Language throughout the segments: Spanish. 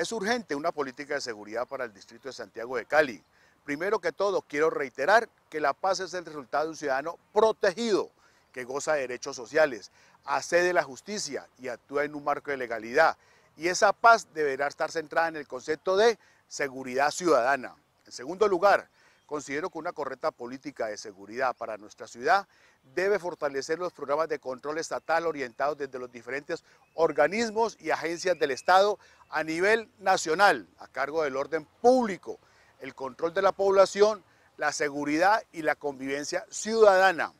Es urgente una política de seguridad para el distrito de Santiago de Cali. Primero que todo, quiero reiterar que la paz es el resultado de un ciudadano protegido que goza de derechos sociales, accede a la justicia y actúa en un marco de legalidad. Y esa paz deberá estar centrada en el concepto de seguridad ciudadana. En segundo lugar, Considero que una correcta política de seguridad para nuestra ciudad debe fortalecer los programas de control estatal orientados desde los diferentes organismos y agencias del Estado a nivel nacional, a cargo del orden público, el control de la población, la seguridad y la convivencia ciudadana.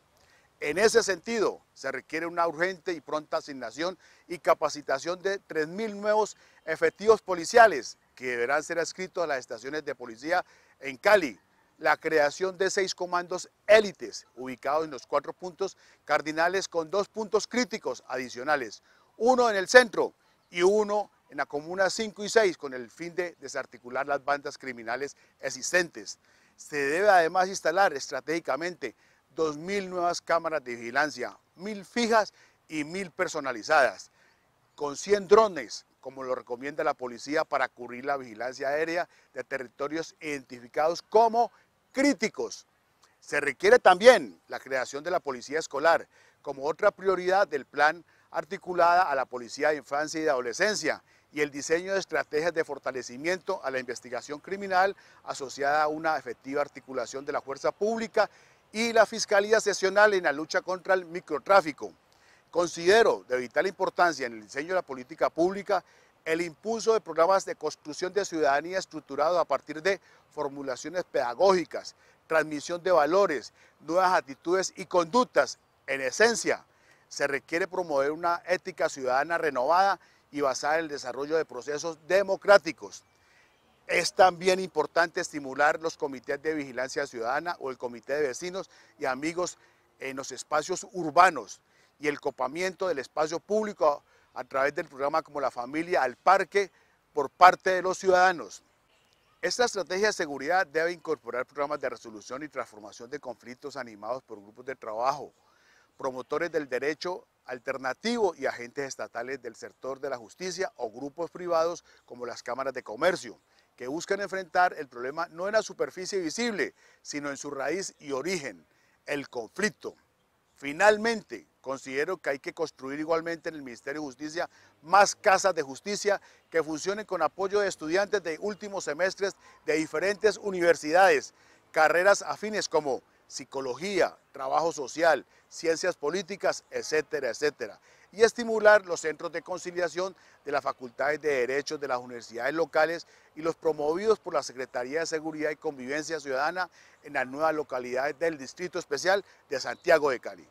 En ese sentido, se requiere una urgente y pronta asignación y capacitación de 3.000 nuevos efectivos policiales que deberán ser adscritos a las estaciones de policía en Cali, la creación de seis comandos élites ubicados en los cuatro puntos cardinales con dos puntos críticos adicionales, uno en el centro y uno en la comuna 5 y 6 con el fin de desarticular las bandas criminales existentes. Se debe además instalar estratégicamente 2.000 nuevas cámaras de vigilancia, 1.000 fijas y 1.000 personalizadas, con 100 drones, como lo recomienda la policía, para cubrir la vigilancia aérea de territorios identificados como críticos. Se requiere también la creación de la policía escolar como otra prioridad del plan articulada a la policía de infancia y adolescencia y el diseño de estrategias de fortalecimiento a la investigación criminal asociada a una efectiva articulación de la fuerza pública y la Fiscalía Sesional en la lucha contra el microtráfico. Considero de vital importancia en el diseño de la política pública el impulso de programas de construcción de ciudadanía estructurado a partir de formulaciones pedagógicas, transmisión de valores, nuevas actitudes y conductas. En esencia, se requiere promover una ética ciudadana renovada y basada en el desarrollo de procesos democráticos. Es también importante estimular los comités de vigilancia ciudadana o el comité de vecinos y amigos en los espacios urbanos y el copamiento del espacio público a través del programa como la familia al parque por parte de los ciudadanos. Esta estrategia de seguridad debe incorporar programas de resolución y transformación de conflictos animados por grupos de trabajo, promotores del derecho alternativo y agentes estatales del sector de la justicia o grupos privados como las cámaras de comercio, que buscan enfrentar el problema no en la superficie visible, sino en su raíz y origen, el conflicto. Finalmente, Considero que hay que construir igualmente en el Ministerio de Justicia más casas de justicia que funcionen con apoyo de estudiantes de últimos semestres de diferentes universidades, carreras afines como psicología, trabajo social, ciencias políticas, etcétera, etcétera. Y estimular los centros de conciliación de las facultades de derechos de las universidades locales y los promovidos por la Secretaría de Seguridad y Convivencia Ciudadana en las nuevas localidades del Distrito Especial de Santiago de Cali.